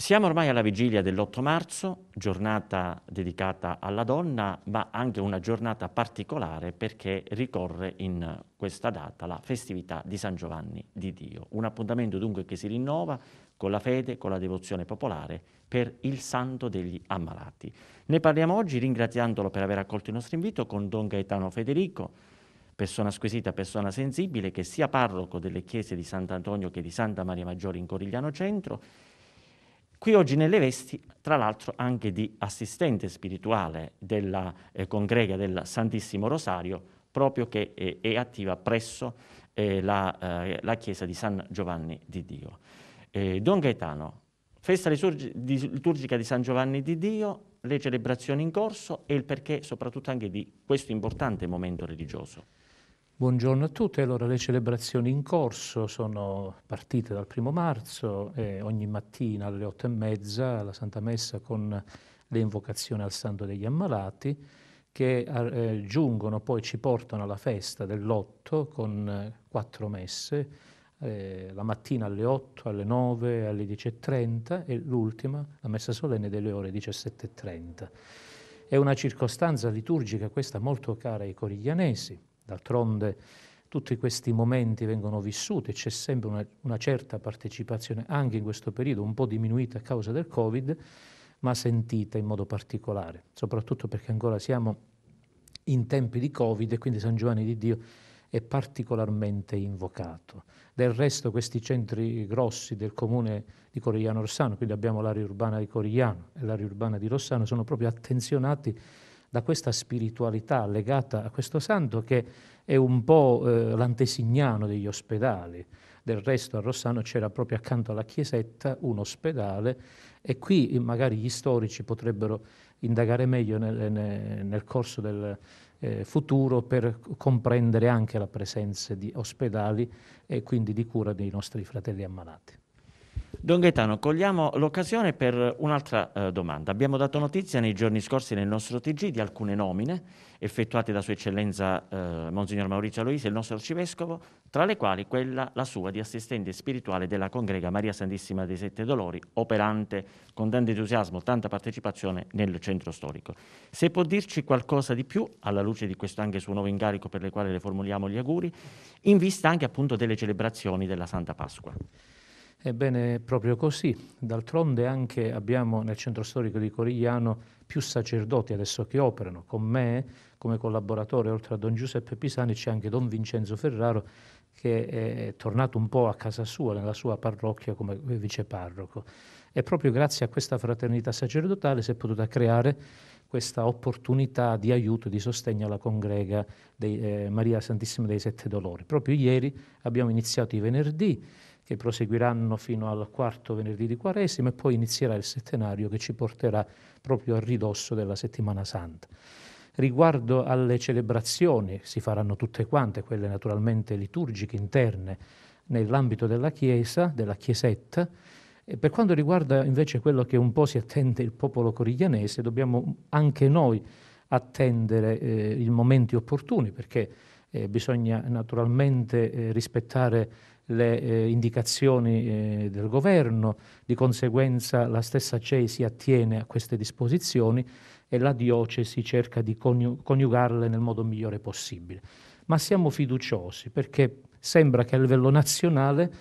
Siamo ormai alla vigilia dell'8 marzo, giornata dedicata alla donna, ma anche una giornata particolare perché ricorre in questa data la festività di San Giovanni di Dio. Un appuntamento dunque che si rinnova con la fede, con la devozione popolare per il santo degli ammalati. Ne parliamo oggi ringraziandolo per aver accolto il nostro invito con Don Gaetano Federico, persona squisita, persona sensibile, che sia parroco delle chiese di Sant'Antonio che di Santa Maria Maggiore in Corigliano Centro Qui oggi nelle vesti, tra l'altro, anche di assistente spirituale della eh, congrega del Santissimo Rosario, proprio che eh, è attiva presso eh, la, eh, la, chiesa di San Giovanni di Dio. Eh, Don Gaetano, festa liturgica di San Giovanni di Dio, le celebrazioni in corso e il perché soprattutto anche di questo importante momento religioso. Buongiorno a tutti, allora le celebrazioni in corso sono partite dal primo marzo e ogni mattina alle otto e mezza la Santa Messa con le invocazioni al Santo degli Ammalati che eh, giungono poi ci portano alla festa dell'otto con eh, quattro messe, eh, la mattina alle 8, alle 9, alle 10.30 e l'ultima, la messa solenne delle ore 17.30. È una circostanza liturgica questa molto cara ai coriglianesi D'altronde tutti questi momenti vengono vissuti, c'è sempre una, una, certa partecipazione anche in questo periodo, un po' diminuita a causa del Covid, ma sentita in modo particolare, soprattutto perché ancora siamo in tempi di Covid e quindi San Giovanni di Dio è particolarmente invocato. Del resto questi centri grossi del comune di Corigliano Rossano, quindi abbiamo l'area urbana di Corigliano e l'area urbana di Rossano, sono proprio attenzionati da questa spiritualità legata a questo santo che è un po' eh, l'antesignano degli ospedali. Del resto a Rossano c'era proprio accanto alla chiesetta un ospedale e qui eh, magari gli storici potrebbero indagare meglio nel, nel corso del eh, futuro per comprendere anche la presenza di ospedali e quindi di cura dei nostri fratelli ammalati. Don Gaetano, cogliamo l'occasione per un'altra eh, domanda. Abbiamo dato notizia nei giorni scorsi nel nostro TG di alcune nomine effettuate da Sua Eccellenza eh, Monsignor Maurizio Aloisi, il nostro arcivescovo, tra le quali quella, la sua, di assistente spirituale della congrega Maria Santissima dei Sette Dolori, operante con tanto entusiasmo, tanta partecipazione nel centro storico. Se può dirci qualcosa di più, alla luce di questo anche suo nuovo incarico per il quale le formuliamo gli auguri, in vista anche appunto delle celebrazioni della Santa Pasqua. Ebbene, proprio così. D'altronde anche abbiamo nel centro storico di Corigliano più sacerdoti adesso che operano. Con me, come collaboratore, oltre a Don Giuseppe Pisani, c'è anche Don Vincenzo Ferraro, che è tornato un po' a casa sua, nella sua parrocchia come viceparroco. E proprio grazie a questa fraternità sacerdotale si è potuta creare questa opportunità di aiuto, e di sostegno alla congrega di eh, Maria Santissima dei Sette Dolori. Proprio ieri abbiamo iniziato i venerdì, che proseguiranno fino al quarto venerdì di Quaresima e poi inizierà il settenario che ci porterà proprio a ridosso della settimana santa. Riguardo alle celebrazioni, si faranno tutte quante, quelle naturalmente liturgiche interne, nell'ambito della Chiesa, della Chiesetta. E per quanto riguarda invece quello che un po' si attende il popolo coriglianese, dobbiamo anche noi attendere eh, i momenti opportuni, perché eh, bisogna naturalmente eh, rispettare le eh, indicazioni eh, del governo, di conseguenza la stessa CEI si attiene a queste disposizioni e la diocesi cerca di coniu- coniugarle nel modo migliore possibile. Ma siamo fiduciosi perché sembra che a livello nazionale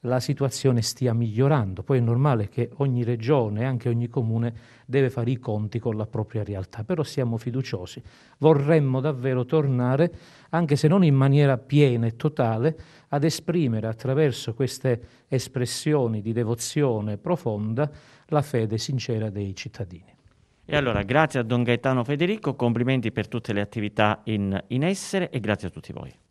la situazione stia migliorando. Poi è normale che ogni regione, anche ogni comune, deve fare i conti con la propria realtà, però siamo fiduciosi. Vorremmo davvero tornare, anche se non in maniera piena e totale, ad esprimere attraverso queste espressioni di devozione profonda la fede sincera dei cittadini. E allora grazie a Don Gaetano Federico, complimenti per tutte le attività in, in essere e grazie a tutti voi.